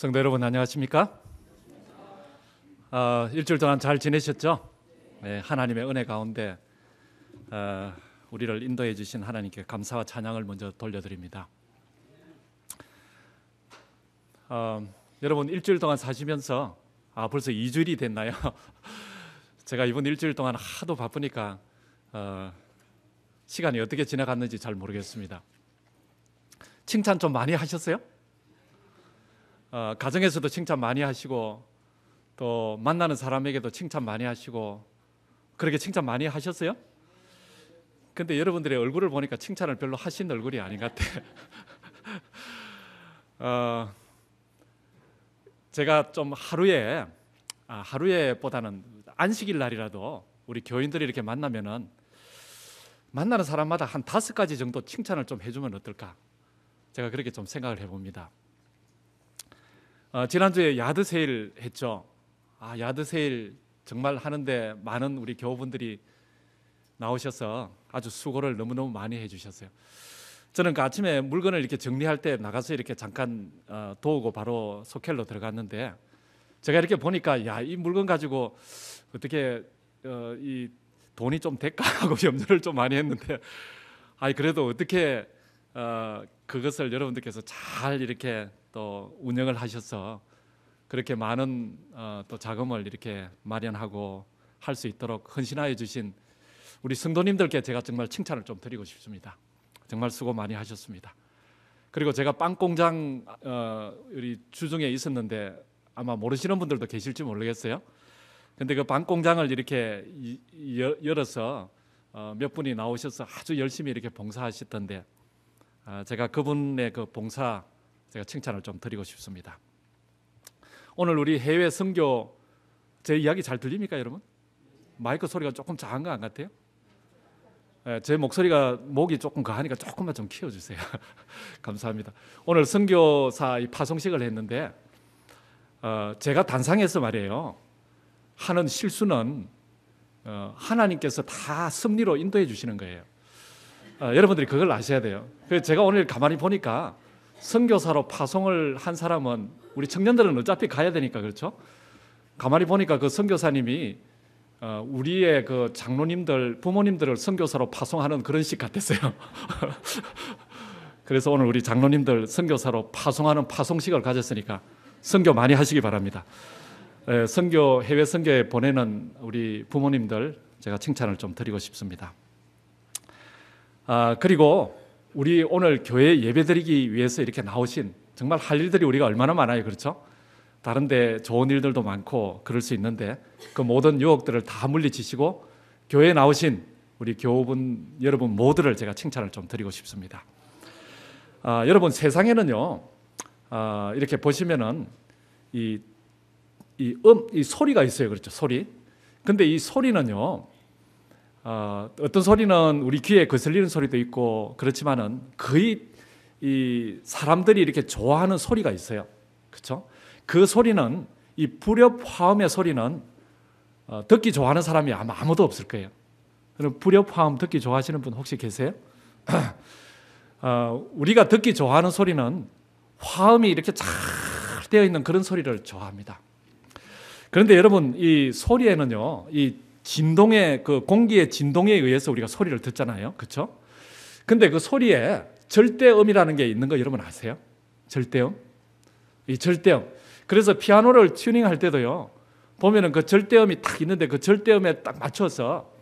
성도 여러분 안녕하십니까? 어, 일주일 동안 잘 지내셨죠? 네, 하나님의 은혜 가운데 어, 우리를 인도해 주신 하나님께 감사와 찬양을 먼저 돌려드립니다. 어, 여러분 일주일 동안 사시면서 아 벌써 2주일이 됐나요? 제가 이번 일주일 동안 하도 바쁘니까 시간이 어떻게 지나갔는지 잘 모르겠습니다. 칭찬 좀 많이 하셨어요? 어, 가정에서도 칭찬 많이 하시고 또 만나는 사람에게도 칭찬 많이 하시고 그렇게 칭찬 많이 하셨어요? 근데 여러분들의 얼굴을 보니까 칭찬을 별로 하신 얼굴이 아닌 것 같아. 어, 제가 좀 하루에 아, 하루에보다는 안식일 날이라도 우리 교인들이 이렇게 만나면은 만나는 사람마다 한 다섯 가지 정도 칭찬을 좀 해주면 어떨까? 제가 그렇게 좀 생각을 해봅니다. 어, 지난주에 야드 세일 했죠. 아 야드 세일 정말 하는데 많은 우리 교우분들이 나오셔서 아주 수고를 너무너무 많이 해주셨어요. 저는 그 아침에 물건을 이렇게 정리할 때 나가서 이렇게 잠깐 어, 도우고 바로 소켈로 들어갔는데 제가 이렇게 보니까 야이 물건 가지고 어떻게 어, 이 돈이 좀 될까 하고 염려를 좀 많이 했는데 아이 그래도 어떻게 어, 그것을 여러분들께서 잘 이렇게 또 운영을 하셔서 그렇게 많은 어, 또 자금을 이렇게 마련하고 할 수 있도록 헌신하여 주신 우리 성도님들께 제가 정말 칭찬을 좀 드리고 싶습니다. 정말 수고 많이 하셨습니다. 그리고 제가 빵 공장 어, 우리 주중에 있었는데 아마 모르시는 분들도 계실지 모르겠어요. 근데 그 빵 공장을 이렇게 열어서 어, 몇 분이 나오셔서 아주 열심히 이렇게 봉사하셨던데 아, 제가 그분의 그 봉사 제가 칭찬을 좀 드리고 싶습니다. 오늘 우리 해외 선교 제 이야기 잘 들립니까 여러분? 마이크 소리가 조금 작은 거 같아요? 예, 제 목소리가 목이 조금 가하니까 조금만 좀 키워주세요. 감사합니다. 오늘 선교사 파송식을 했는데 어, 제가 단상에서 말이에요 하는 실수는 어, 하나님께서 다 섭리로 인도해 주시는 거예요. 어, 여러분들이 그걸 아셔야 돼요. 그 제가 오늘 가만히 보니까 선교사로 파송을 한 사람은 우리 청년들은 어차피 가야 되니까 그렇죠. 가만히 보니까 그 선교사님이 어, 우리의 그 장로님들 부모님들을 선교사로 파송하는 그런 식 같았어요. 그래서 오늘 우리 장로님들 선교사로 파송하는 파송식을 가졌으니까 선교 많이 하시기 바랍니다. 예, 선교 해외 선교에 보내는 우리 부모님들 제가 칭찬을 좀 드리고 싶습니다. 아, 그리고 우리 오늘 교회 예배드리기 위해서 이렇게 나오신 정말 할 일들이 우리가 얼마나 많아요, 그렇죠? 다른데 좋은 일들도 많고 그럴 수 있는데 그 모든 유혹들을 다 물리치시고 교회에 나오신 우리 교우분 여러분 모두를 제가 칭찬을 좀 드리고 싶습니다. 아, 여러분 세상에는요 아, 이렇게 보시면은 이, 이, 음, 이 소리가 있어요, 그렇죠? 소리. 근데 이 소리는요 어, 어떤 소리는 우리 귀에 거슬리는 소리도 있고 그렇지만은 거의 이 사람들이 이렇게 좋아하는 소리가 있어요. 그렇죠? 그 소리는 이 불협화음의 소리는 어, 듣기 좋아하는 사람이 아마 아무도 없을 거예요. 그럼 불협화음 듣기 좋아하시는 분 혹시 계세요? 어, 우리가 듣기 좋아하는 소리는 화음이 이렇게 잘 되어 있는 그런 소리를 좋아합니다. 그런데 여러분 이 소리에는요, 이 진동에 그 공기의 진동에 의해서 우리가 소리를 듣잖아요. 그렇죠? 근데 그 소리에 절대음이라는 게 있는 거 여러분 아세요? 절대음. 이 절대음. 그래서 피아노를 튜닝할 때도요. 보면은 그 절대음이 딱 있는데 그 절대음에 딱 맞춰서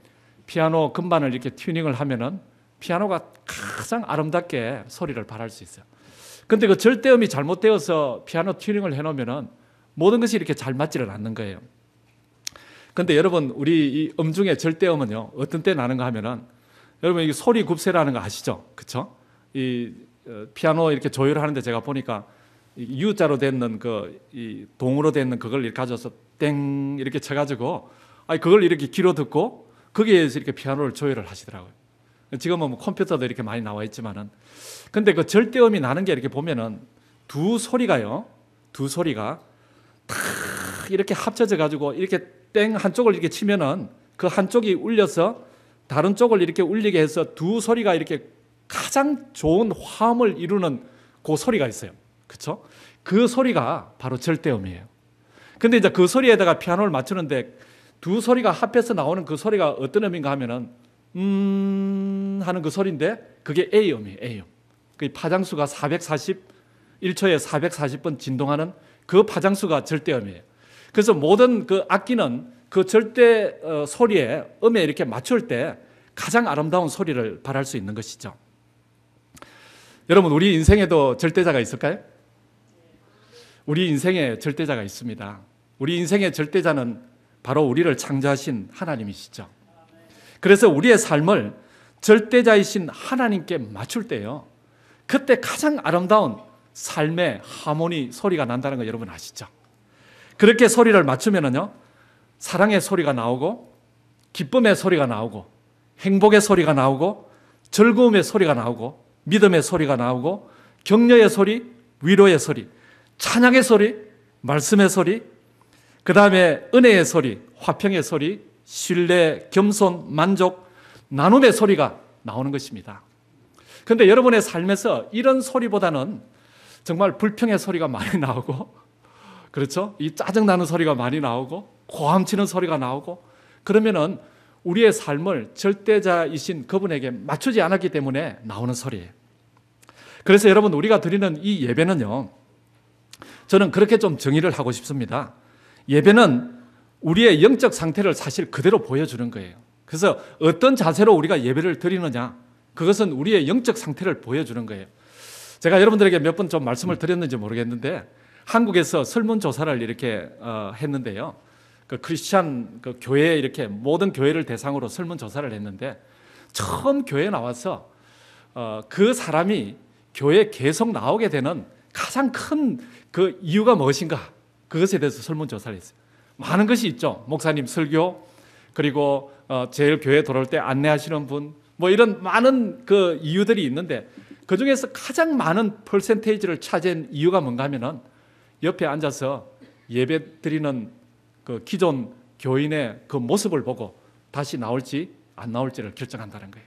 피아노 금반을 이렇게 튜닝을 하면은 피아노가 가장 아름답게 소리를 발할 수 있어요. 근데 그 절대음이 잘못되어서 피아노 튜닝을 해 놓으면은 모든 것이 이렇게 잘 맞지를 않는 거예요. 근데 여러분 우리 이 음중의 절대음은요 어떤 때 나는가 하면은 여러분 이 소리 굽세라는 거 아시죠? 그렇죠? 이 어, 피아노 이렇게 조율하는데 제가 보니까 U자로 되는 그 이 동으로 되는 그걸 이렇게 가져서 땡 이렇게 쳐가지고 아니 그걸 이렇게 길어 듣고 거기에서 이렇게 피아노를 조율을 하시더라고요. 지금은 뭐 컴퓨터도 이렇게 많이 나와 있지만은 근데 그 절대음이 나는 게 이렇게 보면은 두 소리가요 두 소리가 탁 이렇게 합쳐져 가지고 이렇게 땡 한쪽을 이렇게 치면은 그 한쪽이 울려서 다른 쪽을 이렇게 울리게 해서 두 소리가 이렇게 가장 좋은 화음을 이루는 그 소리가 있어요. 그렇죠? 그 소리가 바로 절대음이에요. 근데 이제 그 소리에다가 피아노를 맞추는데 두 소리가 합해서 나오는 그 소리가 어떤 음인가 하면은 음 하는 그 소리인데 그게 A음이에요. A음. 그 파장수가 441초에 0 440번 진동하는 그 파장수가 절대음이에요. 그래서 모든 그 악기는 그 절대 어, 소리에 음에 이렇게 맞출 때 가장 아름다운 소리를 발할 수 있는 것이죠. 여러분 우리 인생에도 절대자가 있을까요? 우리 인생에 절대자가 있습니다. 우리 인생의 절대자는 바로 우리를 창조하신 하나님이시죠. 그래서 우리의 삶을 절대자이신 하나님께 맞출 때요. 그때 가장 아름다운 삶의 하모니 소리가 난다는 거 여러분 아시죠? 그렇게 소리를 맞추면은요, 사랑의 소리가 나오고, 기쁨의 소리가 나오고, 행복의 소리가 나오고, 즐거움의 소리가 나오고, 믿음의 소리가 나오고, 격려의 소리, 위로의 소리, 찬양의 소리, 말씀의 소리, 그 다음에 은혜의 소리, 화평의 소리, 신뢰, 겸손, 만족, 나눔의 소리가 나오는 것입니다. 그런데 여러분의 삶에서 이런 소리보다는 정말 불평의 소리가 많이 나오고 그렇죠? 이 짜증나는 소리가 많이 나오고 고함치는 소리가 나오고 그러면은 우리의 삶을 절대자이신 그분에게 맞추지 않았기 때문에 나오는 소리예요. 그래서 여러분 우리가 드리는 이 예배는요. 저는 그렇게 좀 정의를 하고 싶습니다. 예배는 우리의 영적 상태를 사실 그대로 보여주는 거예요. 그래서 어떤 자세로 우리가 예배를 드리느냐 그것은 우리의 영적 상태를 보여주는 거예요. 제가 여러분들에게 몇 번 좀 말씀을 드렸는지 모르겠는데 한국에서 설문조사를 이렇게 어, 했는데요. 그 크리스찬 그 교회 이렇게 모든 교회를 대상으로 설문조사를 했는데 처음 교회 나와서 어, 그 사람이 교회 계속 나오게 되는 가장 큰 그 이유가 무엇인가 그것에 대해서 설문조사를 했어요. 많은 것이 있죠. 목사님 설교 그리고 어, 제일 교회 돌아올 때 안내하시는 분 뭐 이런 많은 그 이유들이 있는데 그 중에서 가장 많은 퍼센테이지를 차지한 이유가 뭔가 하면은 옆에 앉아서 예배 드리는 그 기존 교인의 그 모습을 보고 다시 나올지 안 나올지를 결정한다는 거예요.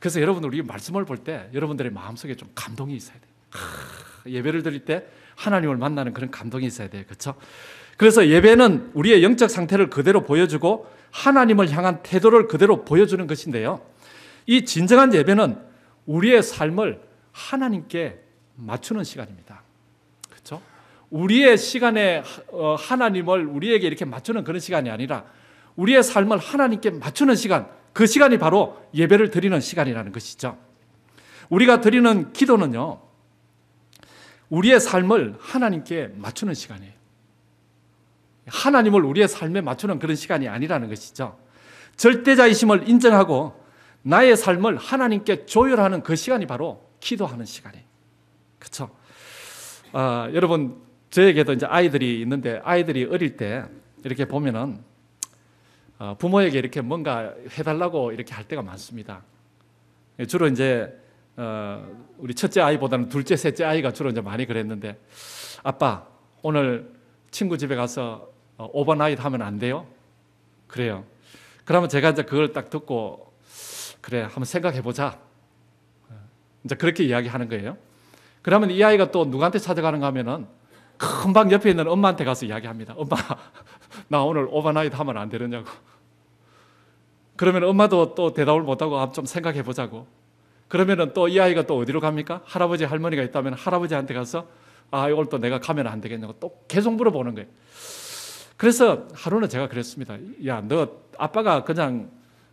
그래서 여러분 우리 말씀을 볼 때 여러분들의 마음속에 좀 감동이 있어야 돼요. 하, 예배를 드릴 때 하나님을 만나는 그런 감동이 있어야 돼요. 그렇죠? 그래서 예배는 우리의 영적 상태를 그대로 보여주고 하나님을 향한 태도를 그대로 보여주는 것인데요. 이 진정한 예배는 우리의 삶을 하나님께 맞추는 시간입니다. 그렇죠? 우리의 시간에 어, 하나님을 우리에게 이렇게 맞추는 그런 시간이 아니라 우리의 삶을 하나님께 맞추는 시간, 그 시간이 바로 예배를 드리는 시간이라는 것이죠. 우리가 드리는 기도는요, 우리의 삶을 하나님께 맞추는 시간이에요. 하나님을 우리의 삶에 맞추는 그런 시간이 아니라는 것이죠. 절대자이심을 인정하고 나의 삶을 하나님께 조율하는 그 시간이 바로 기도하는 시간이에요. 그렇죠? 아, 여러분 저에게도 이제 아이들이 있는데 아이들이 어릴 때 이렇게 보면은 어, 부모에게 이렇게 뭔가 해달라고 이렇게 할 때가 많습니다. 예, 주로 이제 어, 우리 첫째 아이보다는 둘째, 셋째 아이가 주로 이제 많이 그랬는데 아빠 오늘 친구 집에 가서 어, 오버나잇 하면 안 돼요? 그래요. 그러면 제가 이제 그걸 딱 듣고 그래 한번 생각해 보자. 어, 이제 그렇게 이야기하는 거예요. 그러면 이 아이가 또 누구한테 찾아가는가 하면은 금방 옆에 있는 엄마한테 가서 이야기합니다. 엄마, 나 오늘 오버나이트 하면 안 되느냐고. 그러면 엄마도 또 대답을 못하고 좀 생각해 보자고. 그러면또 이 아이가 또 어디로 갑니까? 할아버지, 할머니가 있다면 할아버지한테 가서 아, 이걸 또 내가 가면 안 되겠냐고 또 계속 물어보는 거예요. 그래서 하루는 제가 그랬습니다. 야, 너 아빠가 그냥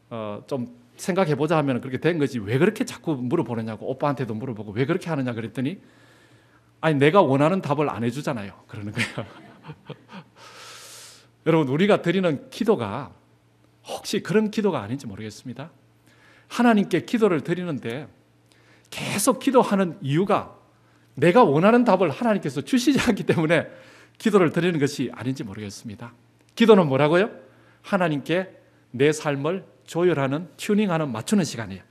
어, 좀 생각해 보자 하면 그렇게 된 거지 왜 그렇게 자꾸 물어보느냐고 오빠한테도 물어보고 왜 그렇게 하느냐 그랬더니 아니 내가 원하는 답을 안 해주잖아요. 그러는 거예요. 여러분 우리가 드리는 기도가 혹시 그런 기도가 아닌지 모르겠습니다. 하나님께 기도를 드리는데 계속 기도하는 이유가 내가 원하는 답을 하나님께서 주시지 않기 때문에 기도를 드리는 것이 아닌지 모르겠습니다. 기도는 뭐라고요? 하나님께 내 삶을 조율하는, 튜닝하는, 맞추는 시간이에요.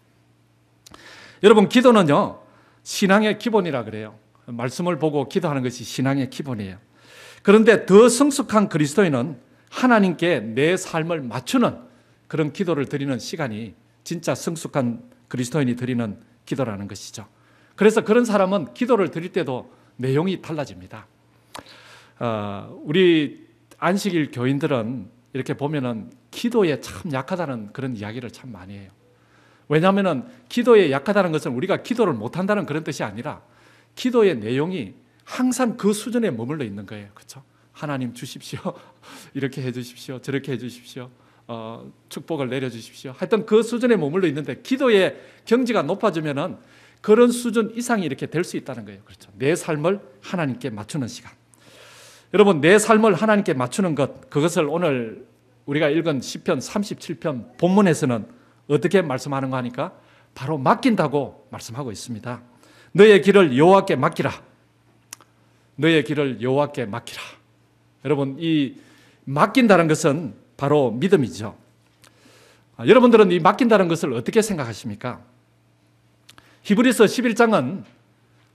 여러분, 기도는요, 신앙의 기본이라 그래요. 말씀을 보고 기도하는 것이 신앙의 기본이에요. 그런데 더 성숙한 그리스도인은 하나님께 내 삶을 맞추는 그런 기도를 드리는 시간이 진짜 성숙한 그리스도인이 드리는 기도라는 것이죠. 그래서 그런 사람은 기도를 드릴 때도 내용이 달라집니다. 어, 우리 안식일 교인들은 이렇게 보면은 기도에 참 약하다는 그런 이야기를 참 많이 해요. 왜냐하면 기도에 약하다는 것은 우리가 기도를 못한다는 그런 뜻이 아니라 기도의 내용이 항상 그 수준에 머물러 있는 거예요. 그렇죠? 하나님 주십시오. 이렇게 해 주십시오. 저렇게 해 주십시오. 어, 축복을 내려 주십시오. 하여튼 그 수준에 머물러 있는데 기도의 경지가 높아지면은 그런 수준 이상이 이렇게 될 수 있다는 거예요. 그렇죠? 내 삶을 하나님께 맞추는 시간. 여러분 내 삶을 하나님께 맞추는 것 그것을 오늘 우리가 읽은 시편 37편 본문에서는 어떻게 말씀하는가 하니까 바로 맡긴다고 말씀하고 있습니다. 너의 길을 여호와께 맡기라. 너의 길을 여호와께 맡기라. 여러분 이 맡긴다는 것은 바로 믿음이죠. 아, 여러분들은 이 맡긴다는 것을 어떻게 생각하십니까? 히브리서 11장은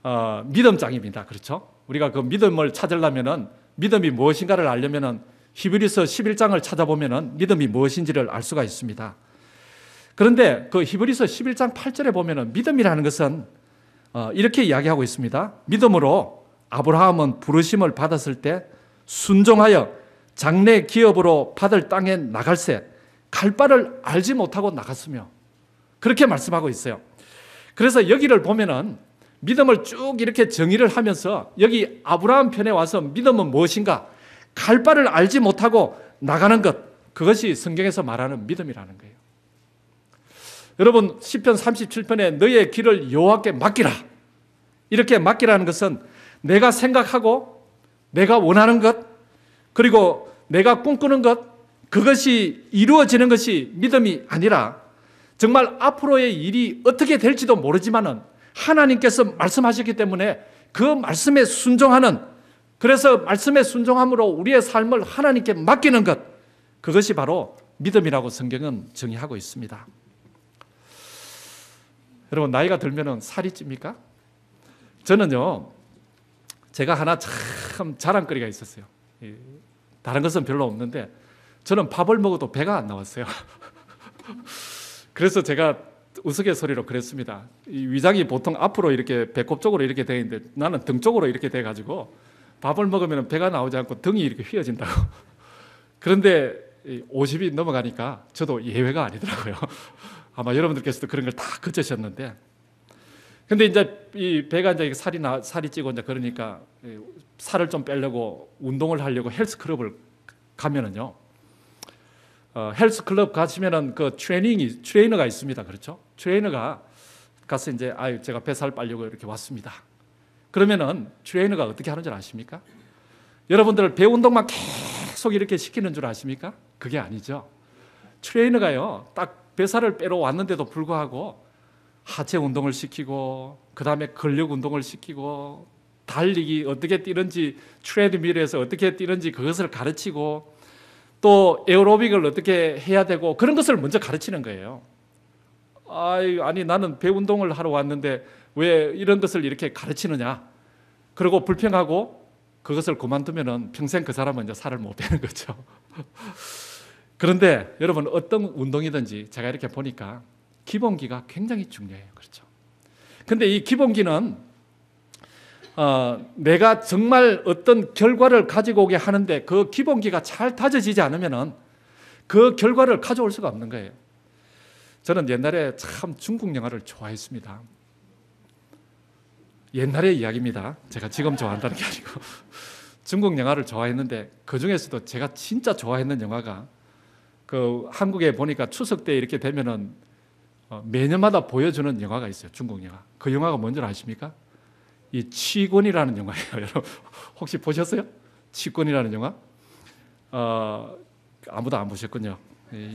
어, 믿음장입니다. 그렇죠? 우리가 그 믿음을 찾으려면 믿음이 무엇인가를 알려면 히브리서 11장을 찾아보면 믿음이 무엇인지를 알 수가 있습니다. 그런데 그 히브리서 11장 8절에 보면 믿음이라는 것은 어, 이렇게 이야기하고 있습니다. 믿음으로 아브라함은 부르심을 받았을 때 순종하여 장래 기업으로 받을 땅에 나갈세 갈 바를 알지 못하고 나갔으며 그렇게 말씀하고 있어요. 그래서 여기를 보면은 믿음을 쭉 이렇게 정의를 하면서 여기 아브라함 편에 와서 믿음은 무엇인가? 갈 바를 알지 못하고 나가는 것. 그것이 성경에서 말하는 믿음이라는 거예요. 여러분 1 0편 37편에 너의 길을 여호와께 맡기라. 이렇게 맡기라는 것은 내가 생각하고 내가 원하는 것 그리고 내가 꿈꾸는 것 그것이 이루어지는 것이 믿음이 아니라 정말 앞으로의 일이 어떻게 될지도 모르지만은 하나님께서 말씀하셨기 때문에 그 말씀에 순종하는 그래서 말씀에 순종함으로 우리의 삶을 하나님께 맡기는 것 그것이 바로 믿음이라고 성경은 정의하고 있습니다. 여러분 나이가 들면은 살이 찝니까? 저는요 제가 하나 참 자랑거리가 있었어요. 예, 다른 것은 별로 없는데 저는 밥을 먹어도 배가 안 나왔어요. 그래서 제가 우스갯소리로 그랬습니다. 위장이 보통 앞으로 이렇게 배꼽 쪽으로 이렇게 되 있는데 나는 등 쪽으로 이렇게 돼 가지고 밥을 먹으면 배가 나오지 않고 등이 이렇게 휘어진다고. 그런데 50이 넘어가니까 저도 예외가 아니더라고요. 아마 여러분들께서도 그런 걸 다 거쳤셨는데 근데 이제 이 배가 이제 살이 나, 살이 찌고 이제 그러니까 살을 좀 빼려고 운동을 하려고 헬스클럽을 가면은요. 어, 헬스클럽 가시면은 그 트레이닝이 트레이너가 있습니다. 그렇죠? 트레이너가 가서 이제 아유 제가 배살 빨려고 이렇게 왔습니다. 그러면은 트레이너가 어떻게 하는 줄 아십니까? 여러분들 배 운동만 계속 이렇게 시키는 줄 아십니까? 그게 아니죠. 트레이너가요. 딱 배사를 빼러 왔는데도 불구하고 하체 운동을 시키고 그 다음에 근력 운동을 시키고 달리기 어떻게 뛰는지 트레드밀에서 어떻게 뛰는지 그것을 가르치고 또 에어로빅을 어떻게 해야 되고 그런 것을 먼저 가르치는 거예요. 아이, 아니 나는 배 운동을 하러 왔는데 왜 이런 것을 이렇게 가르치느냐? 그리고 불평하고 그것을 그만두면 평생 그 사람은 이제 살을 못 빼는 거죠. 그런데 여러분 어떤 운동이든지 제가 이렇게 보니까 기본기가 굉장히 중요해요. 그렇죠? 근데 이 기본기는 어, 내가 정말 어떤 결과를 가지고 오게 하는데 그 기본기가 잘 다져지지 않으면그 결과를 가져올 수가 없는 거예요. 저는 옛날에 참 중국 영화를 좋아했습니다. 옛날의 이야기입니다. 제가 지금 좋아한다는 게 아니고 중국 영화를 좋아했는데 그 중에서도 제가 진짜 좋아했는 영화가 그 한국에 보니까 추석 때 이렇게 되면은 어, 매년마다 보여주는 영화가 있어요. 중국 영화. 그 영화가 뭔지 아십니까? 이 치권이라는 영화예요. 여러분 혹시 보셨어요? 치권이라는 영화? 어, 아무도 안 보셨군요.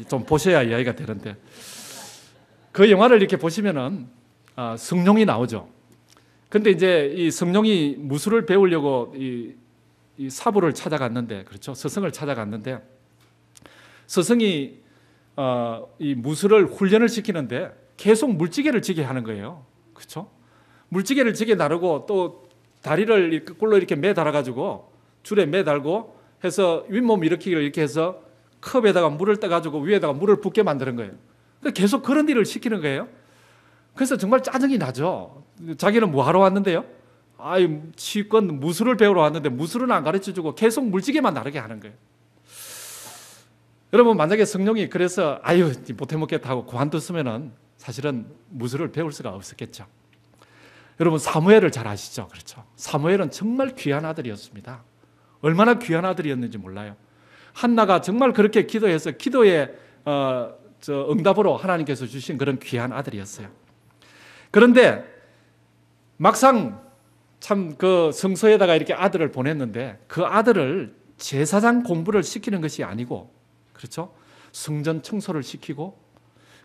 좀 보셔야 이야가 되는데 그 영화를 이렇게 보시면은 아, 성룡이 나오죠. 근데 이제 이 성룡이 무술을 배우려고 이, 이 사부를 찾아갔는데 그렇죠. 스승을 찾아갔는데 스승이 어, 이 무술을 훈련을 시키는데 계속 물지개를 지게 하는 거예요. 그렇죠? 물지개를 지게 나르고 또 다리를 꿀로 이렇게 매달아 가지고 줄에 매달고 해서 윗몸 일으키기를 이렇게 해서 컵에다가 물을 떠가지고 위에다가 물을 붓게 만드는 거예요. 그러니까 계속 그런 일을 시키는 거예요. 그래서 정말 짜증이 나죠. 자기는 뭐 하러 왔는데요? 아이, 치권 무술을 배우러 왔는데 무술은 안 가르쳐 주고 계속 물지개만 나르게 하는 거예요. 여러분 만약에 성령이 그래서 아유 못해 먹겠다고 고안뒀으면은 사실은 무술을 배울 수가 없었겠죠. 여러분 사무엘을 잘 아시죠? 그렇죠. 사무엘은 정말 귀한 아들이었습니다. 얼마나 귀한 아들이었는지 몰라요. 한나가 정말 그렇게 기도해서 기도에 어, 응답으로 하나님께서 주신 그런 귀한 아들이었어요. 그런데 막상 참 그 성소에다가 이렇게 아들을 보냈는데 그 아들을 제사장 공부를 시키는 것이 아니고 그렇죠? 성전 청소를 시키고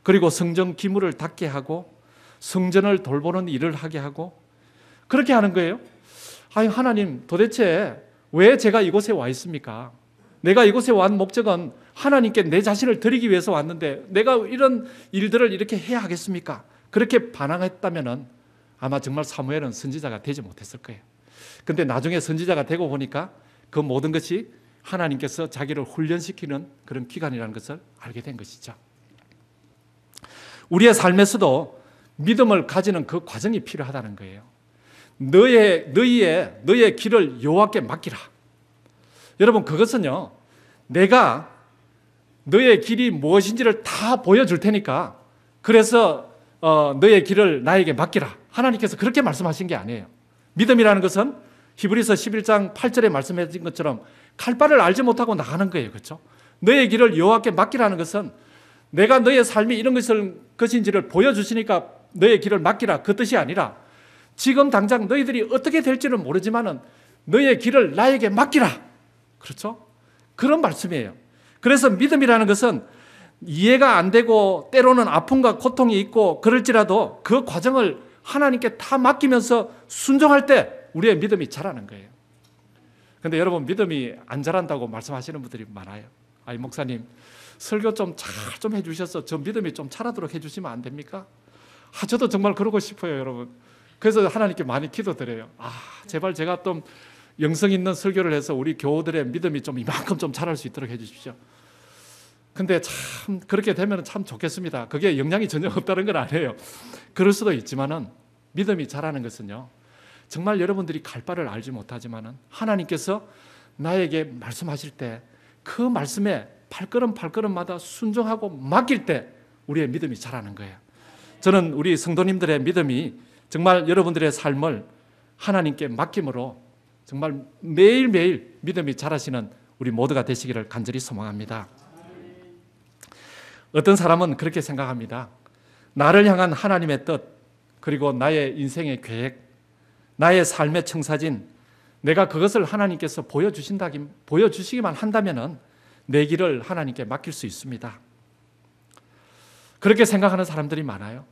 그리고 성전 기물을 닦게 하고 성전을 돌보는 일을 하게 하고 그렇게 하는 거예요. 아 하나님 도대체 왜 제가 이곳에 와 있습니까? 내가 이곳에 온 목적은 하나님께 내 자신을 드리기 위해서 왔는데 내가 이런 일들을 이렇게 해야 하겠습니까? 그렇게 반항했다면은 아마 정말 사무엘은 선지자가 되지 못했을 거예요. 근데 나중에 선지자가 되고 보니까 그 모든 것이 하나님께서 자기를 훈련시키는 그런 기간이라는 것을 알게 된 것이죠. 우리의 삶에서도 믿음을 가지는 그 과정이 필요하다는 거예요. 너의 너희의 너의 길을 여호와께 맡기라. 여러분 그것은요. 내가 너의 길이 무엇인지를 다 보여줄 테니까 그래서 어, 너의 길을 나에게 맡기라. 하나님께서 그렇게 말씀하신 게 아니에요. 믿음이라는 것은 히브리서 11장 8절에 말씀해진 것처럼 칼바를 알지 못하고 나가는 거예요. 그렇죠? 너의 길을 여호와께 맡기라는 것은 내가 너의 삶이 이런 것을 것인지를 보여주시니까 너의 길을 맡기라 그 뜻이 아니라 지금 당장 너희들이 어떻게 될지는 모르지만은 너의 길을 나에게 맡기라 그렇죠? 그런 말씀이에요. 그래서 믿음이라는 것은 이해가 안 되고 때로는 아픔과 고통이 있고 그럴지라도 그 과정을 하나님께 다 맡기면서 순종할 때 우리의 믿음이 자라는 거예요. 근데 여러분 믿음이 안 자란다고 말씀하시는 분들이 많아요. 아니 목사님 설교 좀 잘좀 좀 해주셔서 저 믿음이 좀 자라도록 해주시면 안 됩니까? 아 저도 정말 그러고 싶어요 여러분. 그래서 하나님께 많이 기도드려요. 아 제발 제가 좀 영성 있는 설교를 해서 우리 교우들의 믿음이 좀 이만큼 좀 자랄 수 있도록 해주십시오. 근데 참 그렇게 되면 참 좋겠습니다. 그게 영향이 전혀 없다는 건 아니에요. 그럴 수도 있지만은 믿음이 자라는 것은요. 정말 여러분들이 갈 바를 알지 못하지만 하나님께서 나에게 말씀하실 때 그 말씀에 발걸음 발걸음마다 순종하고 맡길 때 우리의 믿음이 자라는 거예요. 저는 우리 성도님들의 믿음이 정말 여러분들의 삶을 하나님께 맡김으로 정말 매일매일 믿음이 자라시는 우리 모두가 되시기를 간절히 소망합니다. 어떤 사람은 그렇게 생각합니다. 나를 향한 하나님의 뜻, 그리고 나의 인생의 계획, 나의 삶의 청사진, 내가 그것을 하나님께서 보여주신다, 기 보여주시기만 한다면내 길을 하나님께 맡길 수 있습니다. 그렇게 생각하는 사람들이 많아요.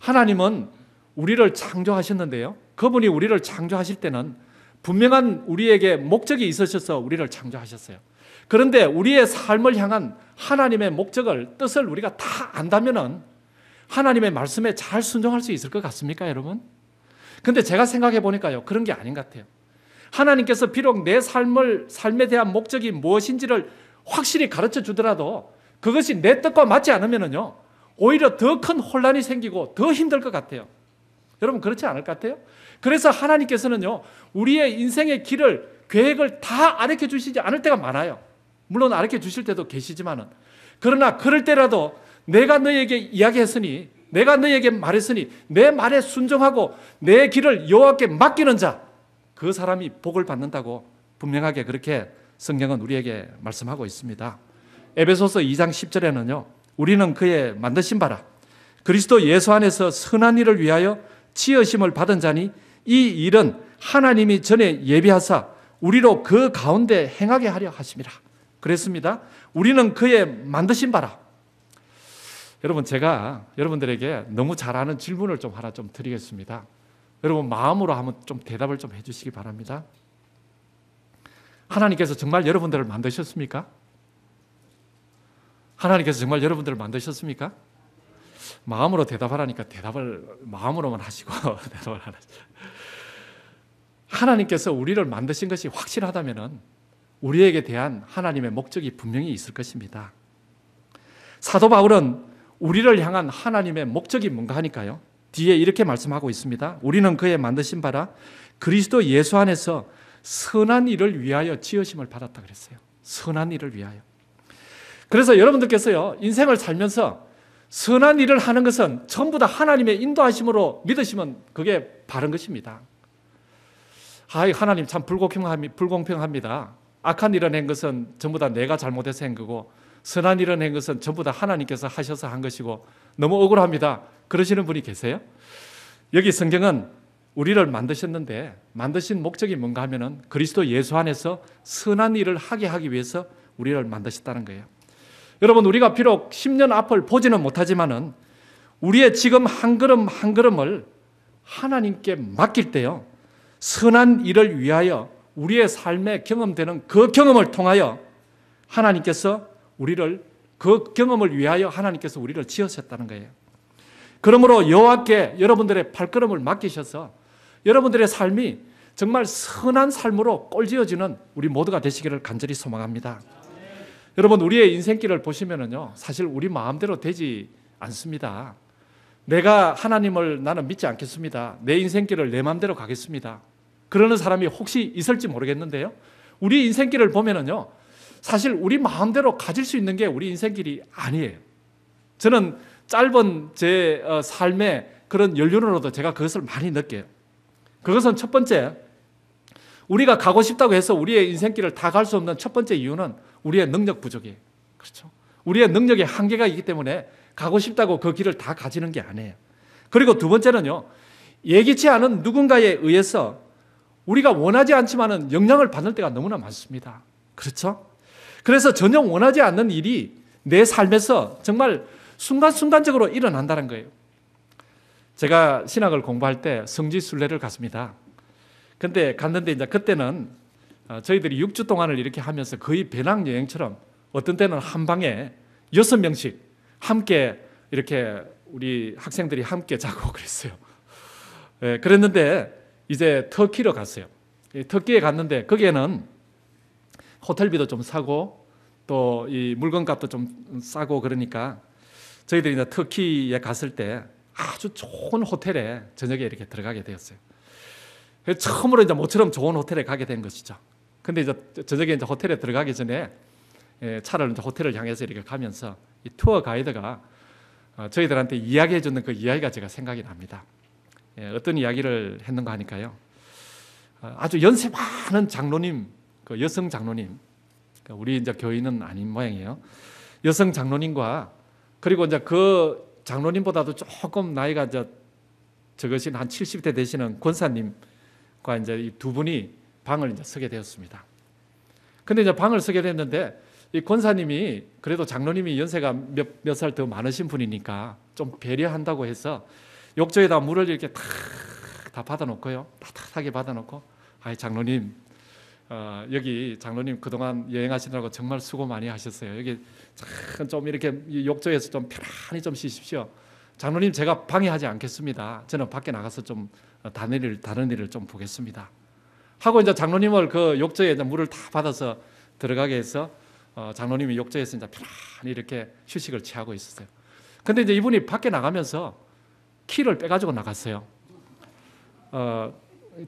하나님은 우리를 창조하셨는데요. 그분이 우리를 창조하실 때는 분명한 우리에게 목적이 있으셔서 우리를 창조하셨어요. 그런데 우리의 삶을 향한 하나님의 목적을, 뜻을 우리가 다 안다면은 하나님의 말씀에 잘 순종할 수 있을 것 같습니까, 여러분? 근데 제가 생각해 보니까요. 그런 게 아닌 것 같아요. 하나님께서 비록 내 삶을 삶에 대한 목적이 무엇인지를 확실히 가르쳐 주더라도 그것이 내 뜻과 맞지 않으면요 오히려 더 큰 혼란이 생기고 더 힘들 것 같아요. 여러분 그렇지 않을 것 같아요? 그래서 하나님께서는요. 우리의 인생의 길을 계획을 다아르켜 주시지 않을 때가 많아요. 물론 아르켜 주실 때도 계시지만은 그러나 그럴 때라도 내가 너에게 이야기했으니 내가 너에게 말했으니 내 말에 순종하고 내 길을 여호와께 맡기는 자 그 사람이 복을 받는다고 분명하게 그렇게 성경은 우리에게 말씀하고 있습니다. 에베소서 2장 10절에는요. 우리는 그의 만드신 바라 그리스도 예수 안에서 선한 일을 위하여 치여심을 받은 자니 이 일은 하나님이 전에 예비하사 우리로 그 가운데 행하게 하려 하심이라. 그랬습니다. 우리는 그의 만드신 바라 여러분 제가 여러분들에게 너무 잘하는 질문을 좀 하나 좀 드리겠습니다. 여러분 마음으로 한번 좀 대답을 좀 해주시기 바랍니다. 하나님께서 정말 여러분들을 만드셨습니까? 하나님께서 정말 여러분들을 만드셨습니까? 마음으로 대답하라니까 대답을 마음으로만 하시고 대답을 하죠. 하나님께서 우리를 만드신 것이 확실하다면은 우리에게 대한 하나님의 목적이 분명히 있을 것입니다. 사도 바울은 우리를 향한 하나님의 목적이 뭔가 하니까요. 뒤에 이렇게 말씀하고 있습니다. 우리는 그의 만드신 바라 그리스도 예수 안에서 선한 일을 위하여 지으심을 받았다 그랬어요. 선한 일을 위하여. 그래서 여러분들께서요. 인생을 살면서 선한 일을 하는 것은 전부 다 하나님의 인도하심으로 믿으시면 그게 바른 것입니다. 아이 하나님 참불공평합니다 악한 일을 한 것은 전부 다 내가 잘못해서 한 거고 선한 일을한 것은 전부 다 하나님께서 하셔서 한 것이고 너무 억울합니다. 그러시는 분이 계세요? 여기 성경은 우리를 만드셨는데 만드신 목적이 뭔가 하면은 그리스도 예수 안에서 선한 일을 하게 하기 위해서 우리를 만드셨다는 거예요. 여러분 우리가 비록 10년 앞을 보지는 못하지만은 우리의 지금 한 걸음 한 걸음을 하나님께 맡길 때요. 선한 일을 위하여 우리의 삶에 경험되는 그 경험을 통하여 하나님께서 우리를 그 경험을 위하여 하나님께서 우리를 지으셨다는 거예요. 그러므로 여호와께 여러분들의 발걸음을 맡기셔서 여러분들의 삶이 정말 선한 삶으로 꼴지어지는 우리 모두가 되시기를 간절히 소망합니다. 네. 여러분 우리의 인생길을 보시면은요 사실 우리 마음대로 되지 않습니다. 내가 하나님을 나는 믿지 않겠습니다. 내 인생길을 내 마음대로 가겠습니다. 그러는 사람이 혹시 있을지 모르겠는데요. 우리 인생길을 보면은요 사실 우리 마음대로 가질 수 있는 게 우리 인생 길이 아니에요. 저는 짧은 제 어, 삶의 그런 연륜으로도 제가 그것을 많이 느껴요. 그것은 첫 번째, 우리가 가고 싶다고 해서 우리의 인생길을 다 갈 수 없는 첫 번째 이유는 우리의 능력 부족이에요. 그렇죠? 우리의 능력의 한계가 있기 때문에 가고 싶다고 그 길을 다 가지는 게 아니에요. 그리고 두 번째는요, 예기치 않은 누군가에 의해서 우리가 원하지 않지만은 영향을 받을 때가 너무나 많습니다. 그렇죠? 그래서 전혀 원하지 않는 일이 내 삶에서 정말 순간순간적으로 일어난다는 거예요. 제가 신학을 공부할 때 성지 순례를 갔습니다. 근데 갔는데 이제 그때는 어, 저희들이 6주 동안을 이렇게 하면서 거의 배낭여행처럼 어떤 때는 한 방에 6명씩 함께 이렇게 우리 학생들이 함께 자고 그랬어요. 예, 그랬는데 이제 터키로 갔어요. 예, 터키에 갔는데 거기에는 호텔비도 좀 사고 또 이 물건값도 좀 싸고 그러니까 저희들이 이제 터키에 갔을 때 아주 좋은 호텔에 저녁에 이렇게 들어가게 되었어요. 처음으로 이제 모처럼 좋은 호텔에 가게 된 것이죠. 근데 이제 저녁에 이제 호텔에 들어가기 전에 예, 차를 이제 호텔을 향해서 이렇게 가면서 이 투어 가이드가 어, 저희들한테 이야기해 주는 그 이야기가 제가 생각이 납니다. 예, 어떤 이야기를 했는가 하니까요. 어, 아주 연세 많은 장로님 그 여성 장로님, 그러니까 우리 이제 교인은 아닌 모양이에요. 여성 장로님과 그리고 이제 그 장로님보다도 조금 나이가 이제 적으신 한 70대 되시는 권사님과 이제 두 분이 방을 이제 쓰게 되었습니다. 근데 이제 방을 쓰게 됐는데 이 권사님이 그래도 장로님이 연세가 몇 살 더 많으신 분이니까 좀 배려한다고 해서 욕조에다 물을 이렇게 탁다 받아놓고요. 따뜻하게 받아놓고 아이 장로님 어, 여기 장로님 그동안 여행하시느라고 정말 수고 많이 하셨어요. 여기 좀 이렇게 욕조에서 좀 편안히 좀 쉬십시오. 장로님 제가 방해하지 않겠습니다. 저는 밖에 나가서 좀 다른 일을 다른 일을 좀 보겠습니다. 하고 이제 장로님을 그 욕조에 이제 물을 다 받아서 들어가게 해서 어, 장로님이 욕조에서 이제 편안히 이렇게 휴식을 취하고 있었어요. 근데 이제 이분이 밖에 나가면서 키를 빼가지고 나갔어요. 어,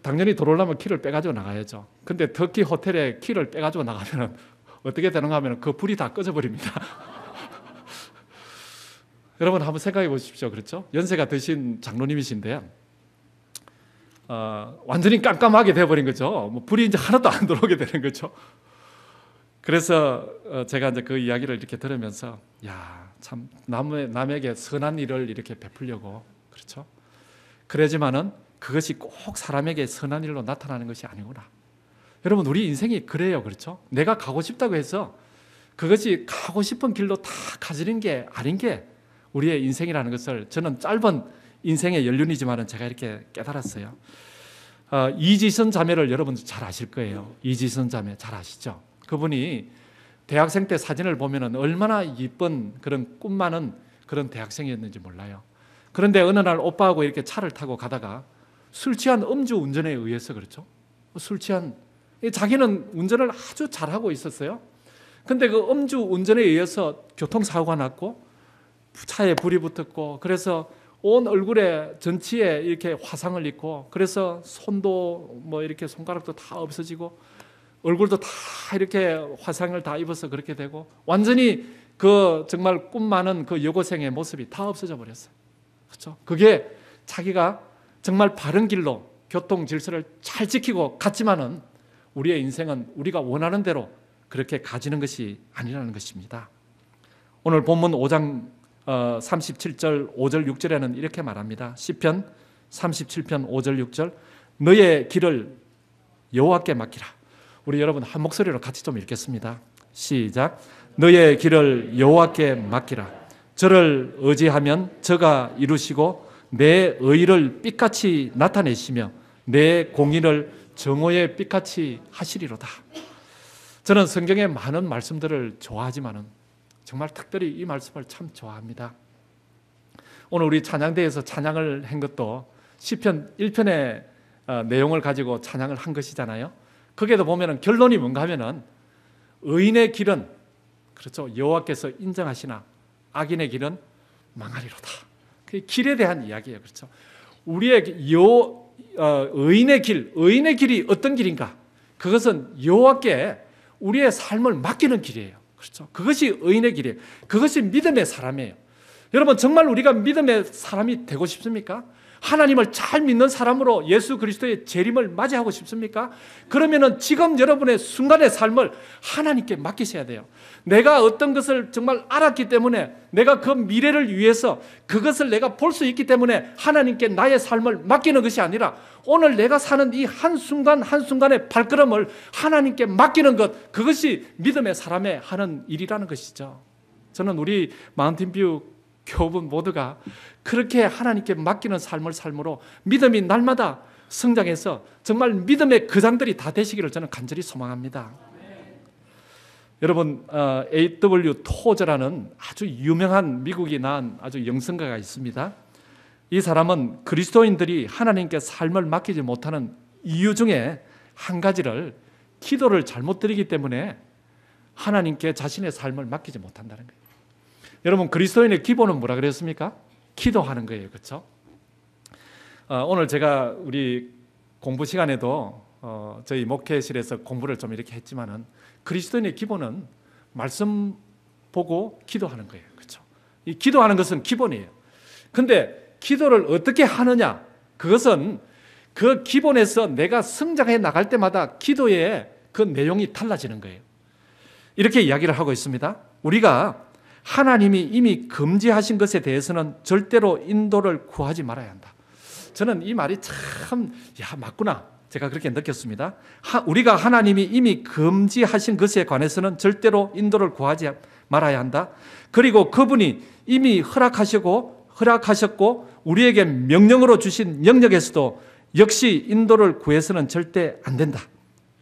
당연히 들어오려면 키를 빼가지고 나가야죠. 근데 터키 호텔에 키를 빼가지고 나가면 어떻게 되는가 하면 그 불이 다 꺼져버립니다. 여러분 한번 생각해 보십시오. 그렇죠? 연세가 드신 장로님이신데요. 어, 완전히 깜깜하게 되어버린 거죠. 뭐 불이 이제 하나도 안 들어오게 되는 거죠. 그래서 어, 제가 이제 그 이야기를 이렇게 들으면서 야, 참남 남에게 선한 일을 이렇게 베풀려고 그렇죠? 그러지만은 그것이 꼭 사람에게 선한 일로 나타나는 것이 아니구나. 여러분, 우리 인생이 그래요. 그렇죠? 내가 가고 싶다고 해서 그것이 가고 싶은 길로 다 가지는 게 아닌 게 우리의 인생이라는 것을 저는 짧은 인생의 연륜이지만 제가 이렇게 깨달았어요. 어, 이지선 자매를 여러분잘 아실 거예요. 이지선 자매 잘 아시죠? 그분이 대학생 때 사진을 보면 얼마나 이쁜 그런 꿈 많은 그런 대학생이었는지 몰라요. 그런데 어느 날 오빠하고 이렇게 차를 타고 가다가 술 취한 음주 운전에 의해서 그렇죠. 술 취한 자기는 운전을 아주 잘하고 있었어요. 근데 그 음주 운전에 의해서 교통사고가 났고 차에 불이 붙었고 그래서 온 얼굴에 전치에 이렇게 화상을 입고 그래서 손도 뭐 이렇게 손가락도 다 없어지고 얼굴도 다 이렇게 화상을 다 입어서 그렇게 되고 완전히 그 정말 꿈 많은 그 여고생의 모습이 다 없어져 버렸어요. 그렇죠? 그게 자기가 정말 바른 길로 교통 질서를 잘 지키고 갔지만은 우리의 인생은 우리가 원하는 대로 그렇게 가지는 것이 아니라는 것입니다. 오늘 본문 5장 37절 어, 5절 6절에는 이렇게 말합니다. 시편 37편 5절 6절 너의 길을 여호와께 맡기라. 우리 여러분 한 목소리로 같이 좀 읽겠습니다. 시작. 너의 길을 여호와께 맡기라. 저를 의지하면 저가 이루시고 내 의를 빛같이 나타내시며 내 공의를 정오에 빛같이 하시리로다. 저는 성경의 많은 말씀들을 좋아하지만 정말 특별히 이 말씀을 참 좋아합니다. 오늘 우리 찬양대에서 찬양을 한 것도 시편 1편의 어, 내용을 가지고 찬양을 한 것이잖아요. 거기에도 보면 결론이 뭔가 하면 의인의 길은 그렇죠. 여호와께서 인정하시나 악인의 길은 망하리로다. 그 길에 대한 이야기예요. 그렇죠? 우리의 요 어, 의인의 길, 의인의 길이 어떤 길인가? 그것은 여호와께 우리의 삶을 맡기는 길이에요. 그렇죠? 그것이 의인의 길이에요. 그것이 믿음의 사람이에요. 여러분 정말 우리가 믿음의 사람이 되고 싶습니까? 하나님을 잘 믿는 사람으로 예수 그리스도의 재림을 맞이하고 싶습니까? 그러면은 지금 여러분의 순간의 삶을 하나님께 맡기셔야 돼요. 내가 어떤 것을 정말 알았기 때문에 내가 그 미래를 위해서 그것을 내가 볼 수 있기 때문에 하나님께 나의 삶을 맡기는 것이 아니라 오늘 내가 사는 이 한순간 한순간의 발걸음을 하나님께 맡기는 것 그것이 믿음의 사람의 하는 일이라는 것이죠. 저는 우리 마운틴뷰 교분 모두가 그렇게 하나님께 맡기는 삶을 삶으로 믿음이 날마다 성장해서 정말 믿음의 그장들이 다 되시기를 저는 간절히 소망합니다. 여러분 어, A.W. 토저라는 아주 유명한 미국이 낳은 아주 영성가가 있습니다. 이 사람은 그리스도인들이 하나님께 삶을 맡기지 못하는 이유 중에 한 가지를 기도를 잘못 드리기 때문에 하나님께 자신의 삶을 맡기지 못한다는 거예요. 여러분 그리스도인의 기본은 뭐라 그랬습니까? 기도하는 거예요, 그렇죠? 어, 오늘 제가 우리 공부 시간에도 어, 저희 목회실에서 공부를 좀 이렇게 했지만은 그리스도인의 기본은 말씀 보고 기도하는 거예요, 그렇죠? 이 기도하는 것은 기본이에요. 근데 기도를 어떻게 하느냐? 그것은 그 기본에서 내가 성장해 나갈 때마다 기도의 그 내용이 달라지는 거예요. 이렇게 이야기를 하고 있습니다. 우리가 하나님이 이미 금지하신 것에 대해서는 절대로 인도를 구하지 말아야 한다. 저는 이 말이 참, 야, 맞구나. 제가 그렇게 느꼈습니다. 하, 우리가 하나님이 이미 금지하신 것에 관해서는 절대로 인도를 구하지 말아야 한다. 그리고 그분이 이미 허락하시고, 허락하셨고, 우리에게 명령으로 주신 영역에서도 역시 인도를 구해서는 절대 안 된다.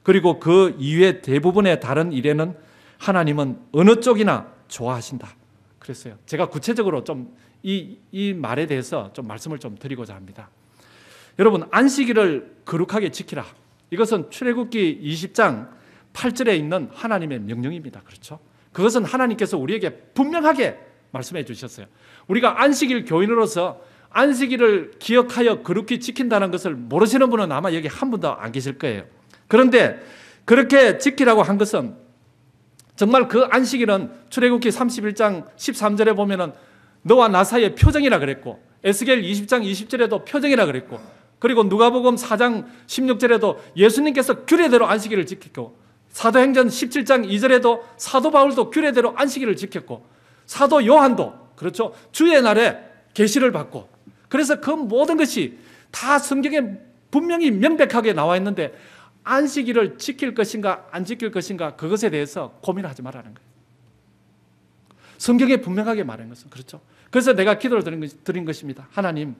그리고 그 이외 대부분의 다른 일에는 하나님은 어느 쪽이나 좋아하신다. 그랬어요. 제가 구체적으로 좀 이 이 말에 대해서 좀 말씀을 좀 드리고자 합니다. 여러분 안식일을 거룩하게 지키라. 이것은 출애굽기 20장 8절에 있는 하나님의 명령입니다. 그렇죠? 그것은 하나님께서 우리에게 분명하게 말씀해 주셨어요. 우리가 안식일 교인으로서 안식일을 기억하여 거룩히 지킨다는 것을 모르시는 분은 아마 여기 한 분도 안 계실 거예요. 그런데 그렇게 지키라고 한 것은 정말 그 안식일은 출애굽기 31장 13절에 보면은 너와 나 사이의 표정이라 그랬고 에스겔 20장 20절에도 표정이라 그랬고 그리고 누가복음 4장 16절에도 예수님께서 규례대로 안식일을 지켰고 사도행전 17장 2절에도 사도 바울도 규례대로 안식일을 지켰고 사도 요한도 그렇죠 주의 날에 계시를 받고 그래서 그 모든 것이 다 성경에 분명히 명백하게 나와 있는데 안식일을 지킬 것인가 안 지킬 것인가 그것에 대해서 고민하지 말라는 거예요. 성경에 분명하게 말한 것은 그렇죠. 그래서 내가 기도를 드린, 것, 드린 것입니다. 하나님,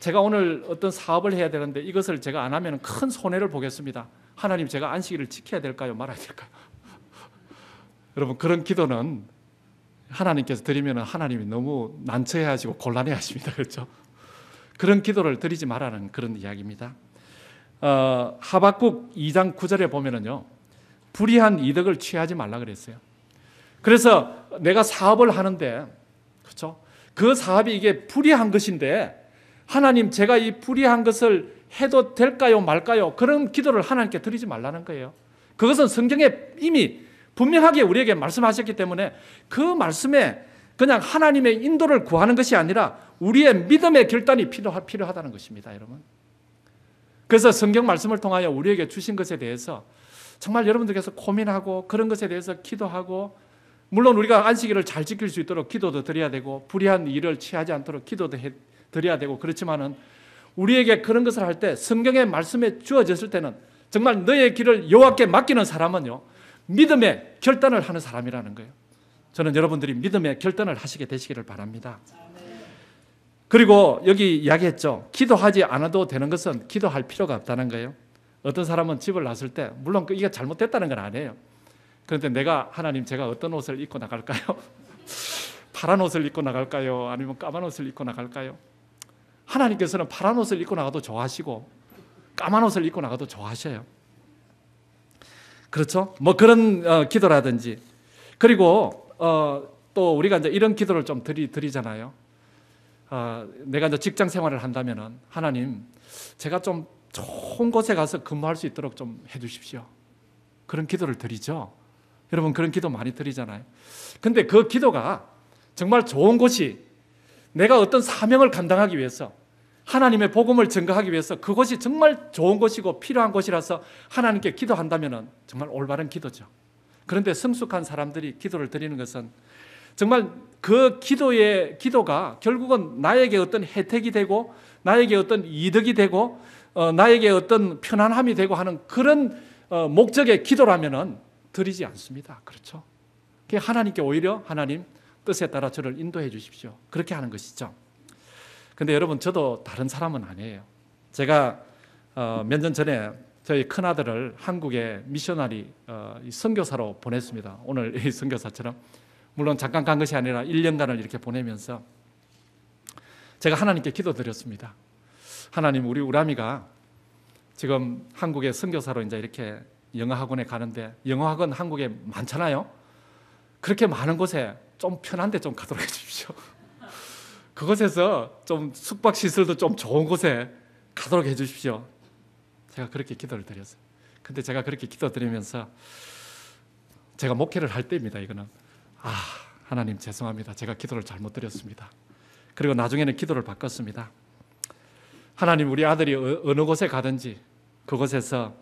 제가 오늘 어떤 사업을 해야 되는데 이것을 제가 안 하면 큰 손해를 보겠습니다. 하나님, 제가 안식일을 지켜야 될까요? 말아야 될까요? 여러분, 그런 기도는 하나님께서 드리면 하나님이 너무 난처해 하시고 곤란해 하십니다. 그렇죠? 그런 기도를 드리지 말라는 그런 이야기입니다. 어, 하박국 2장 9절에 보면은요. 불이한 이득을 취하지 말라 그랬어요. 그래서 내가 사업을 하는데 그렇그 사업이 이게 불이한 것인데 하나님 제가 이 불이한 것을 해도 될까요 말까요? 그런 기도를 하나님께 드리지 말라는 거예요. 그것은 성경에 이미 분명하게 우리에게 말씀하셨기 때문에 그 말씀에 그냥 하나님의 인도를 구하는 것이 아니라 우리의 믿음의 결단이 필요하, 필요하다는 것입니다, 여러분. 그래서 성경 말씀을 통하여 우리에게 주신 것에 대해서 정말 여러분들께서 고민하고 그런 것에 대해서 기도하고 물론 우리가 안식일을 잘 지킬 수 있도록 기도도 드려야 되고 불의한 일을 취하지 않도록 기도도 해, 드려야 되고 그렇지만은 우리에게 그런 것을 할 때 성경의 말씀에 주어졌을 때는 정말 너의 길을 여호와께 맡기는 사람은요 믿음의 결단을 하는 사람이라는 거예요. 저는 여러분들이 믿음의 결단을 하시게 되시기를 바랍니다. 그리고 여기 이야기했죠. 기도하지 않아도 되는 것은 기도할 필요가 없다는 거예요. 어떤 사람은 집을 나설 때, 물론 그 이게 잘못됐다는 건 아니에요. 그런데 내가 하나님 제가 어떤 옷을 입고 나갈까요? 파란 옷을 입고 나갈까요? 아니면 까만 옷을 입고 나갈까요? 하나님께서는 파란 옷을 입고 나가도 좋아하시고 까만 옷을 입고 나가도 좋아하셔요. 그렇죠? 뭐 그런 어, 기도라든지 그리고 어, 또 우리가 이제 이런 기도를 좀 드리, 드리잖아요. 어, 내가 이제 직장 생활을 한다면은 하나님 제가 좀 좋은 곳에 가서 근무할 수 있도록 좀 해주십시오. 그런 기도를 드리죠. 여러분 그런 기도 많이 드리잖아요. 근데 그 기도가 정말 좋은 곳이 내가 어떤 사명을 감당하기 위해서 하나님의 복음을 증거하기 위해서 그것이 정말 좋은 것이고 필요한 것이라서 하나님께 기도한다면 정말 올바른 기도죠. 그런데 성숙한 사람들이 기도를 드리는 것은 정말 그 기도의 기도가 결국은 나에게 어떤 혜택이 되고 나에게 어떤 이득이 되고 어, 나에게 어떤 편안함이 되고 하는 그런 어, 목적의 기도라면은 드리지 않습니다. 그렇죠? 그 하나님께 오히려 하나님 뜻에 따라 저를 인도해 주십시오. 그렇게 하는 것이죠. 근데 여러분 저도 다른 사람은 아니에요. 제가 어, 몇년 전에 저희 큰 아들을 한국의 미셔나리 어, 선교사로 보냈습니다. 오늘 이 선교사처럼 물론 잠깐 간 것이 아니라 1년간을 이렇게 보내면서 제가 하나님께 기도드렸습니다. 하나님 우리 우람이가 지금 한국의 선교사로 이제 이렇게 영어 학원에 가는데 영어 학원 한국에 많잖아요. 그렇게 많은 곳에 좀 편한 데 좀 가도록 해 주십시오. 그곳에서 좀 숙박 시설도 좀 좋은 곳에 가도록 해 주십시오. 제가 그렇게 기도를 드렸어요. 근데 제가 그렇게 기도드리면서 제가 목회를 할 때입니다. 이거는 아, 하나님 죄송합니다. 제가 기도를 잘못 드렸습니다. 그리고 나중에는 기도를 바꿨습니다. 하나님 우리 아들이 어, 어느 곳에 가든지 그곳에서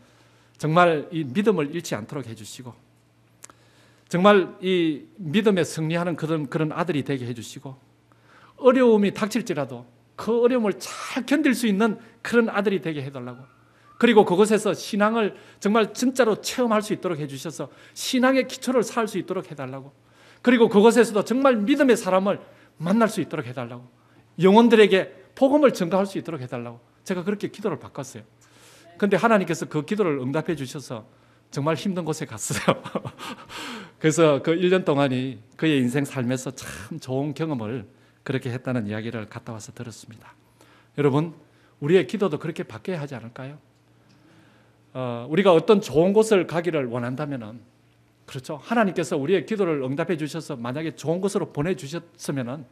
정말 이 믿음을 잃지 않도록 해주시고 정말 이 믿음에 승리하는 그런 그런 아들이 되게 해주시고 어려움이 닥칠지라도 그 어려움을 잘 견딜 수 있는 그런 아들이 되게 해달라고 그리고 그곳에서 신앙을 정말 진짜로 체험할 수 있도록 해주셔서 신앙의 기초를 쌓을 수 있도록 해달라고 그리고 그것에서도 정말 믿음의 사람을 만날 수 있도록 해달라고. 영혼들에게 복음을 증가할수 있도록 해달라고. 제가 그렇게 기도를 바꿨어요. 근데 하나님께서 그 기도를 응답해 주셔서 정말 힘든 곳에 갔어요. 그래서 그 1년 동안이 그의 인생 삶에서 참 좋은 경험을 그렇게 했다는 이야기를 갔다 와서 들었습니다. 여러분, 우리의 기도도 그렇게 바뀌어야 하지 않을까요? 어, 우리가 어떤 좋은 곳을 가기를 원한다면 그렇죠. 하나님께서 우리의 기도를 응답해 주셔서 만약에 좋은 곳으로보내주셨으면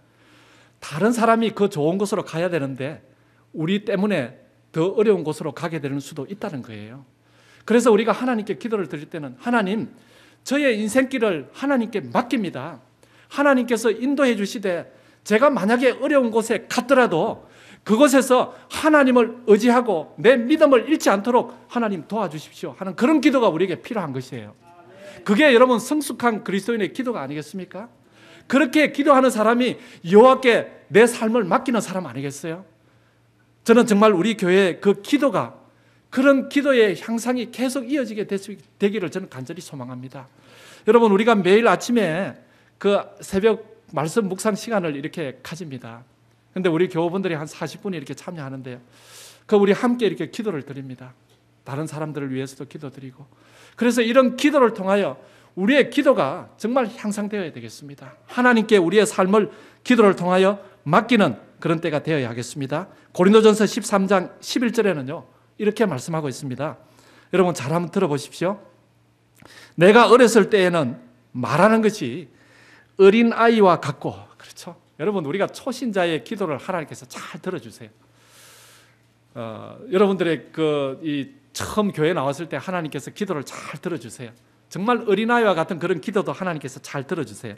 다른 사람이 그 좋은 곳으로 가야 되는데 우리 때문에 더 어려운 곳으로 가게 되는 수도 있다는 거예요. 그래서 우리가 하나님께 기도를 드릴 때는 하나님, 저의 인생길을 하나님께 맡깁니다. 하나님께서 인도해 주시되 제가 만약에 어려운 곳에 갔더라도 그곳에서 하나님을 의지하고 내 믿음을 잃지 않도록 하나님 도와주십시오 하는 그런 기도가 우리에게 필요한 것이에요. 그게 여러분 성숙한 그리스도인의 기도가 아니겠습니까? 그렇게 기도하는 사람이 여호와께 내 삶을 맡기는 사람 아니겠어요? 저는 정말 우리 교회의 그 기도가 그런 기도의 향상이 계속 이어지게 되기를 저는 간절히 소망합니다. 여러분 우리가 매일 아침에 그 새벽 말씀 묵상 시간을 이렇게 가집니다. 근데 우리 교우분들이 한 40분이 이렇게 참여하는데요. 그 우리 함께 이렇게 기도를 드립니다. 다른 사람들을 위해서도 기도드리고 그래서 이런 기도를 통하여 우리의 기도가 정말 향상되어야 되겠습니다. 하나님께 우리의 삶을 기도를 통하여 맡기는 그런 때가 되어야 하겠습니다. 고린도전서 13장 11절에는요. 이렇게 말씀하고 있습니다. 여러분 잘 한번 들어보십시오. 내가 어렸을 때에는 말하는 것이 어린 아이와 같고 그렇죠? 여러분 우리가 초신자의 기도를 하나님께서 잘 들어주세요. 어, 여러분들의 그이 처음 교회 나왔을 때 하나님께서 기도를 잘 들어주세요. 정말 어린아이와 같은 그런 기도도 하나님께서 잘 들어주세요.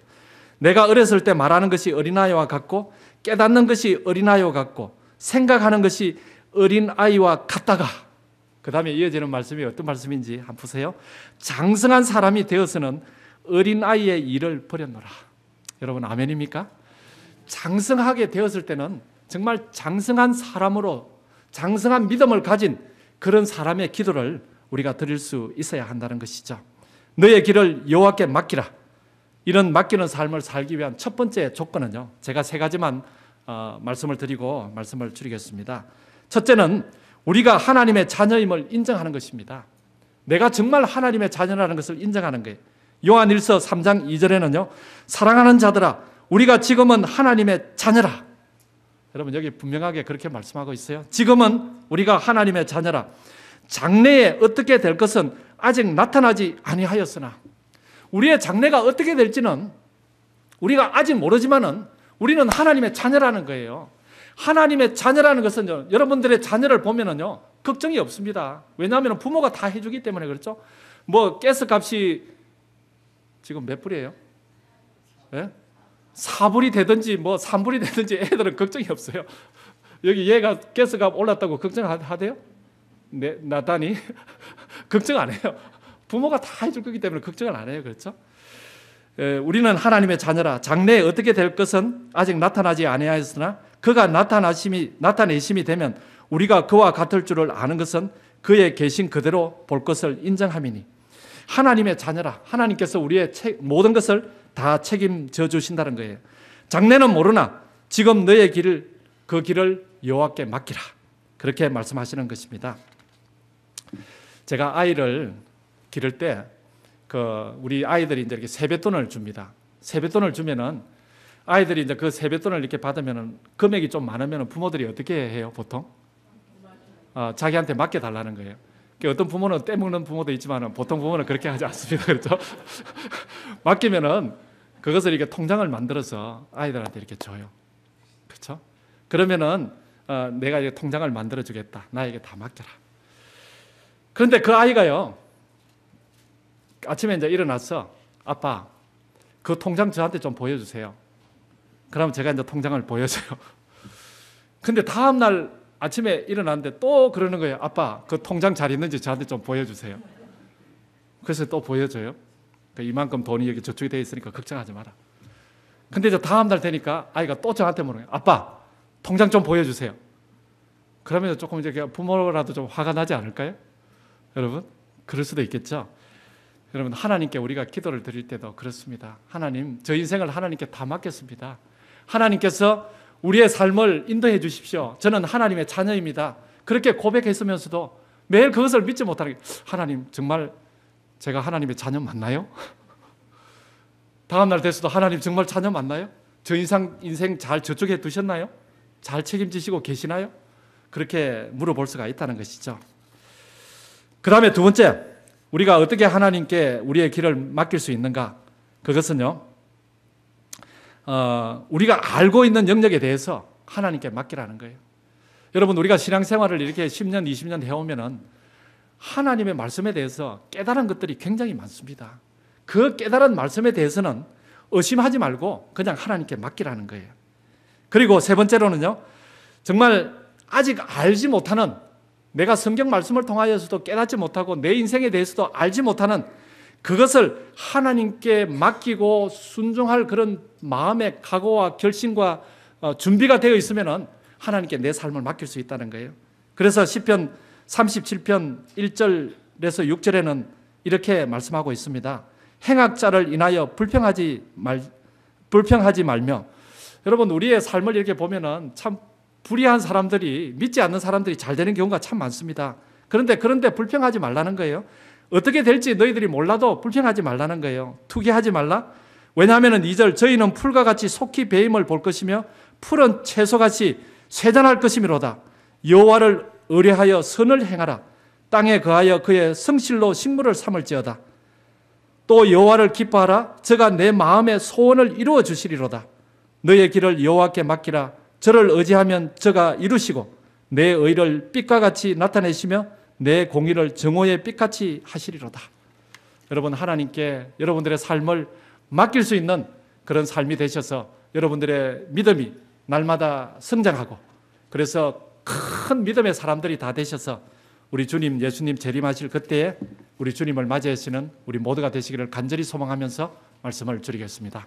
내가 어렸을 때 말하는 것이 어린아이와 같고 깨닫는 것이 어린아이와 같고 생각하는 것이 어린아이와 같다가 그 다음에 이어지는 말씀이 어떤 말씀인지 한번 보세요. 장성한 사람이 되어서는 어린아이의 일을 버렸노라. 여러분 아멘입니까? 장성하게 되었을 때는 정말 장성한 사람으로 장성한 믿음을 가진 그런 사람의 기도를 우리가 드릴 수 있어야 한다는 것이죠. 너의 길을 여호와께 맡기라. 이런 맡기는 삶을 살기 위한 첫 번째 조건은요. 제가 세 가지만 어, 말씀을 드리고 말씀을 줄이겠습니다. 첫째는 우리가 하나님의 자녀임을 인정하는 것입니다. 내가 정말 하나님의 자녀라는 것을 인정하는 거예요. 요한 1서 3장 2절에는요. 사랑하는 자들아 우리가 지금은 하나님의 자녀라. 여러분 여기 분명하게 그렇게 말씀하고 있어요. 지금은 우리가 하나님의 자녀라. 장래에 어떻게 될 것은 아직 나타나지 아니하였으나 우리의 장래가 어떻게 될지는 우리가 아직 모르지만은 우리는 하나님의 자녀라는 거예요. 하나님의 자녀라는 것은 여러분들의 자녀를 보면은요 걱정이 없습니다. 왜냐하면 부모가 다 해주기 때문에 그렇죠. 뭐 가스 값이 지금 몇 불이에요? 예? 4불이 되든지 뭐3불이 되든지 애들은 걱정이 없어요. 여기 얘가 개수가 올랐다고 걱정하대요? 네, 나단이 걱정 안 해요. 부모가 다 해줄 거기 때문에 걱정을 안 해요. 그렇죠? 에, 우리는 하나님의 자녀라 장래에 어떻게 될 것은 아직 나타나지 아니하였으나 그가 나타나심이 나타내심이 되면 우리가 그와 같을 줄을 아는 것은 그의 계신 그대로 볼 것을 인정함이니 하나님의 자녀라. 하나님께서 우리의 모든 것을 다 책임져 주신다는 거예요. 장래는 모르나 지금 너의 길을 그 길을 여호와께 맡기라. 그렇게 말씀하시는 것입니다. 제가 아이를 기를 때그 우리 아이들이 이제 이렇게 세뱃돈을 줍니다. 세뱃돈을 주면은 아이들이 이제 그 세뱃돈을 이렇게 받으면은 금액이 좀많으면 부모들이 어떻게 해요 보통? 어, 자기한테 맡겨달라는 거예요. 어떤 부모는 떼먹는 부모도 있지만 보통 부모는 그렇게 하지 않습니다. 그렇죠? 맡기면은 그것을 이렇게 통장을 만들어서 아이들한테 이렇게 줘요. 그렇죠? 그러면은 어, 내가 이 통장을 만들어 주겠다. 나에게 다 맡겨라. 그런데 그 아이가요. 아침에 이제 일어났어. 아빠, 그 통장 저한테 좀 보여주세요. 그러면 제가 이제 통장을 보여줘요. 근데 다음날 아침에 일어났는데 또 그러는 거예요. 아빠, 그 통장 잘 있는지 저한테 좀 보여주세요. 그래서 또 보여줘요. 그 이만큼 돈이 여기 저축이 돼 있으니까 걱정하지 마라. 근데 이제 다음 날 되니까 아이가 또 저한테 물어요. 아빠, 통장 좀 보여주세요. 그러면 조금 이제 부모라도 좀 화가 나지 않을까요? 여러분, 그럴 수도 있겠죠. 여러분, 하나님께 우리가 기도를 드릴 때도 그렇습니다. 하나님, 저 인생을 하나님께 다 맡겼습니다. 하나님께서 우리의 삶을 인도해 주십시오. 저는 하나님의 자녀입니다. 그렇게 고백했으면서도 매일 그것을 믿지 못하게 하나님 정말 제가 하나님의 자녀 맞나요? 다음 날 됐어도 하나님 정말 자녀 맞나요? 저 인상 인생 잘 저쪽에 두셨나요? 잘 책임지시고 계시나요? 그렇게 물어볼 수가 있다는 것이죠. 그 다음에 두 번째, 우리가 어떻게 하나님께 우리의 길을 맡길 수 있는가? 그것은요, 어, 우리가 알고 있는 영역에 대해서 하나님께 맡기라는 거예요. 여러분 우리가 신앙생활을 이렇게 10년, 20년 해오면은 하나님의 말씀에 대해서 깨달은 것들이 굉장히 많습니다. 그 깨달은 말씀에 대해서는 의심하지 말고 그냥 하나님께 맡기라는 거예요. 그리고 세 번째로는요. 정말 아직 알지 못하는 내가 성경 말씀을 통하여서도 깨닫지 못하고 내 인생에 대해서도 알지 못하는 그것을 하나님께 맡기고 순종할 그런 마음의 각오와 결심과 어, 준비가 되어 있으면 하나님께 내 삶을 맡길 수 있다는 거예요. 그래서 시편 37편 1절에서 6절에는 이렇게 말씀하고 있습니다. 행악자를 인하여 불평하지 말 불평하지 말며 여러분 우리의 삶을 이렇게 보면참 불의한 사람들이 믿지 않는 사람들이 잘 되는 경우가 참 많습니다. 그런데 그런데 불평하지 말라는 거예요. 어떻게 될지 너희들이 몰라도 불평하지 말라는 거예요. 투기하지 말라. 왜냐하면 2절 저희는 풀과 같이 속히 배임을 볼 것이며 풀은 채소같이 세단할 것이미로다. 여호와를 의뢰하여 선을 행하라. 땅에 거하여 그의 성실로 식물을 삼을지어다. 또 여호와를 기뻐하라. 저가 내 마음의 소원을 이루어 주시리로다. 너의 길을 여호와께 맡기라. 저를 의지하면 저가 이루시고 내 의를 빛과 같이 나타내시며 내 공의를 정오에 빛같이 하시리로다. 여러분 하나님께 여러분들의 삶을 맡길 수 있는 그런 삶이 되셔서 여러분들의 믿음이 날마다 성장하고 그래서 큰 믿음의 사람들이 다 되셔서 우리 주님 예수님 재림하실 그때에 우리 주님을 맞이하시는 우리 모두가 되시기를 간절히 소망하면서 말씀을 드리겠습니다.